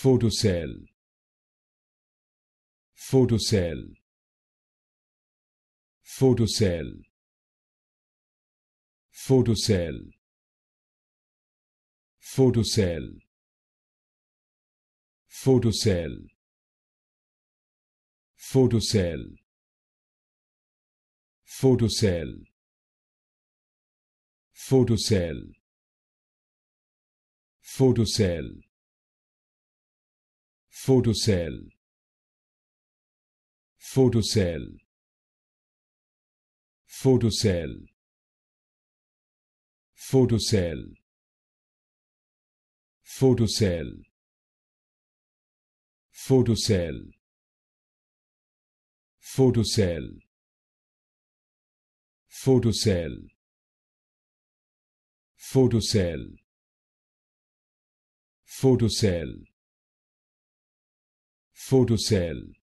photocell photocell photocell photocell photocell photocell photocell photocell photocell photocell photocell photocell photocell photocell photocell photocell photocell photocell photocell photocell photocell